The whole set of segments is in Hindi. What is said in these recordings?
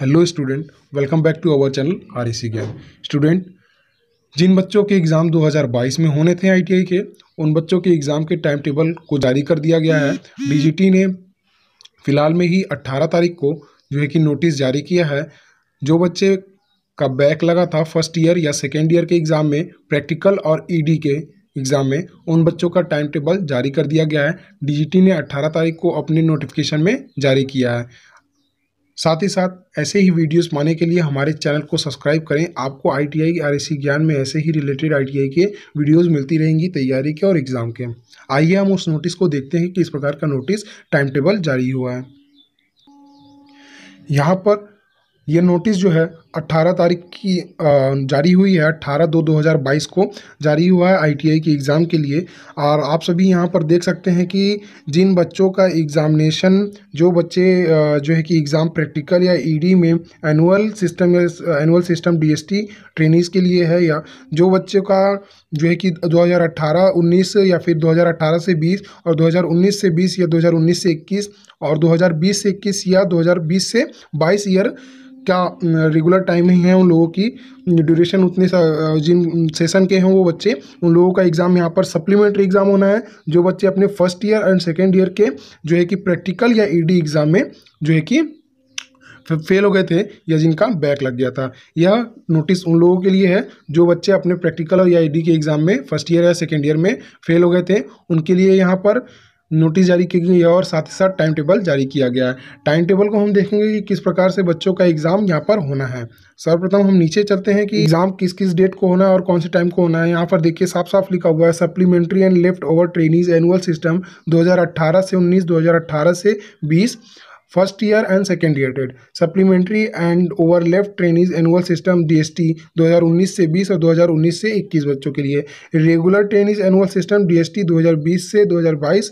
hello student welcome back to our channel R E Gyan student जिन बच्चों के एग्ज़ाम 2022 में होने थे आईटीआई के उन बच्चों के एग्ज़ाम के टाइम टेबल को जारी कर दिया गया है डीजीटी ने फिलहाल में ही 18 तारीख को जो है कि नोटिस जारी किया है जो बच्चे का बैक लगा था फर्स्ट ईयर या सेकेंड ईयर के एग्ज़ाम में प्रैक्टिकल और ई e के एग्ज़ाम में उन बच्चों का टाइम टेबल जारी कर दिया गया है डीजीटी ने 18 तारीख को अपने नोटिफिकेशन में जारी किया है साथ ही साथ ऐसे ही वीडियोस पाने के लिए हमारे चैनल को सब्सक्राइब करें आपको आई टी आई आर ज्ञान में ऐसे ही रिलेटेड आई टी आई के वीडियोस मिलती रहेंगी तैयारी के और एग्ज़ाम के आइए हम उस नोटिस को देखते हैं कि इस प्रकार का नोटिस टाइम टेबल जारी हुआ है यहाँ पर यह नोटिस जो है 18 तारीख की जारी हुई है 18 दो 2022 को जारी हुआ है आईटीआई की एग्ज़ाम के लिए और आप सभी यहाँ पर देख सकते हैं कि जिन बच्चों का एग्ज़ामिनेशन जो बच्चे जो है कि एग्ज़ाम प्रैक्टिकल या ईडी e में एनुअल सिस्टम या एनुअल सिस्टम डीएसटी ट्रेनिंग के लिए है या जो बच्चों का जो है कि 2018 19 या फिर 2018 से 20 और 2019 से 20 या 2019 से 21 और 2020 से 21 या 2020 से 22 ईयर क्या रेगुलर टाइम ही है उन लोगों की ड्यूरेशन उतने जिन सेशन के हैं वो बच्चे उन लोगों का एग्ज़ाम यहाँ पर सप्लीमेंट्री एग्ज़ाम होना है जो बच्चे अपने first year and second year के जो है कि प्रैक्टिकल या ईडी e एग्ज़ाम में जो है कि फेल हो गए थे या जिनका बैक लग गया था यह नोटिस उन लोगों के लिए है जो बच्चे अपने प्रैक्टिकल और या ईडी e के एग्ज़ाम में फर्स्ट ईयर या सेकेंड ईयर में फेल हो गए थे उनके लिए यहाँ पर नोटिस जारी की गई है और साथ ही साथ टाइम टेबल जारी किया गया है टाइम टेबल को हम देखेंगे कि किस प्रकार से बच्चों का एग्ज़ाम यहाँ पर होना है सर्वप्रथम हम नीचे चलते हैं कि एग्ज़ाम किस किस डेट को होना है और कौन से टाइम को होना है यहाँ पर देखिए साफ साफ लिखा हुआ है supplementary and left over trainees annual system दो से उन्नीस दो से बीस first year and second year टेड supplementary and over left trainees annual system DST 2019 से 20 और 2019 से 21 बच्चों के लिए regular trainees annual system DST 2020 से 2022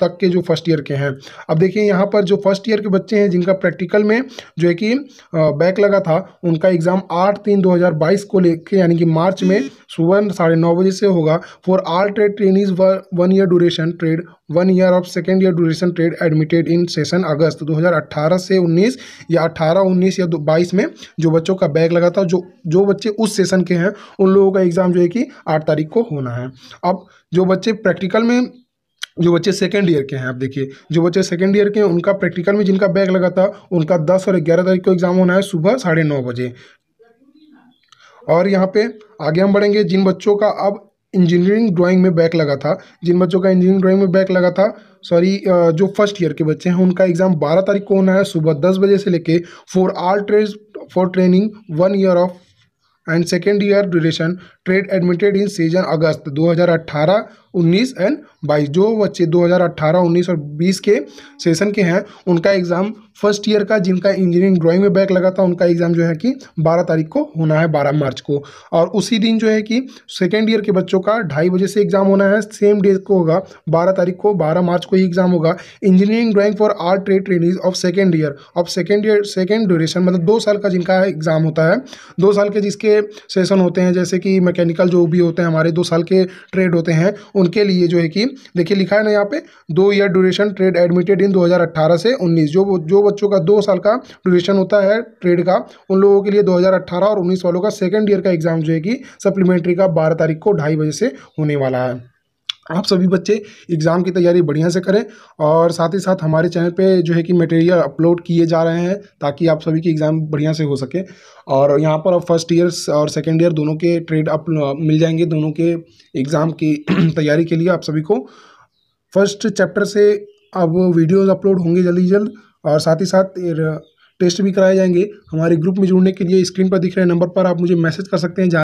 तक के जो फर्स्ट ईयर के हैं अब देखिए यहाँ पर जो फर्स्ट ईयर के बच्चे हैं जिनका प्रैक्टिकल में जो है कि बैक लगा था उनका एग्ज़ाम आठ तीन दो को लेकर यानी कि मार्च में सुबह साढ़े नौ बजे से होगा for all trade trainees one year duration trade one year of second year duration trade admitted in session August 2018 से 19 या 18 19 या 22 में जो बच्चों का बैग लगा था जो जो बच्चे उस सेशन के हैं उन लोगों का एग्ज़ाम जो है कि आठ तारीख को होना है अब जो बच्चे प्रैक्टिकल में जो बच्चे सेकेंड ईयर के हैं आप देखिए जो बच्चे सेकेंड ईयर के हैं उनका प्रैक्टिकल में जिनका बैग लगा था उनका दस और ग्यारह तारीख को एग्जाम होना है सुबह साढ़े नौ बजे और यहाँ पे आगे हम बढ़ेंगे जिन बच्चों का अब इंजीनियरिंग ड्राइंग में बैक लगा था जिन बच्चों का इंजीनियरिंग ड्राइंग में बैक लगा था सॉरी जो फर्स्ट ईयर के बच्चे हैं उनका एग्ज़ाम 12 तारीख को होना है सुबह 10 बजे से लेके for all trade for training one year of and second year duration trade admitted in season August दो 19 एंड 22 जो बच्चे 2018 19 और 20 के सेशन के हैं उनका एग्ज़ाम फर्स्ट ईयर का जिनका इंजीनियरिंग ड्राइंग में बैक लगा था उनका एग्ज़ाम जो है कि 12 तारीख को होना है 12 मार्च को और उसी दिन जो है कि सेकेंड ईयर के बच्चों का ढाई बजे से एग्ज़ाम होना है सेम डे को होगा बारह तारीख को बारह मार्च को ही एग्ज़ाम होगा engineering drawing for all trade training of second year of second year second duration मतलब दो साल का जिनका एग्ज़ाम होता है दो साल के जिसके सेशन होते हैं जैसे कि मैकेनिकल जो भी होते हैं हमारे दो साल के ट्रेड होते हैं उनके लिए जो है कि देखिए लिखा है ना यहाँ पे दो year duration trade admitted in 2018 से 19 जो जो बच्चों का दो साल का ड्यूरेशन होता है ट्रेड का उन लोगों के लिए 2018 और 19 वालों का सेकेंड ईयर का एग्जाम जो है कि सप्लीमेंट्री का बारह तारीख को ढाई बजे से होने वाला है आप सभी बच्चे एग्ज़ाम की तैयारी बढ़िया से करें और साथ ही साथ हमारे चैनल पे जो है कि मटेरियल अपलोड किए जा रहे हैं ताकि आप सभी की एग्ज़ाम बढ़िया से हो सके और यहाँ पर आप फर्स्ट ईयर और सेकेंड ईयर दोनों के ट्रेड अप मिल जाएंगे दोनों के एग्ज़ाम की तैयारी के लिए आप सभी को फर्स्ट चैप्टर से अब वीडियोज़ अपलोड होंगे जल्दी जल्द और साथ ही साथ टेस्ट भी कराए जाएंगे हमारे ग्रुप में जुड़ने के लिए स्क्रीन पर दिख रहे नंबर पर आप मुझे मैसेज कर सकते हैं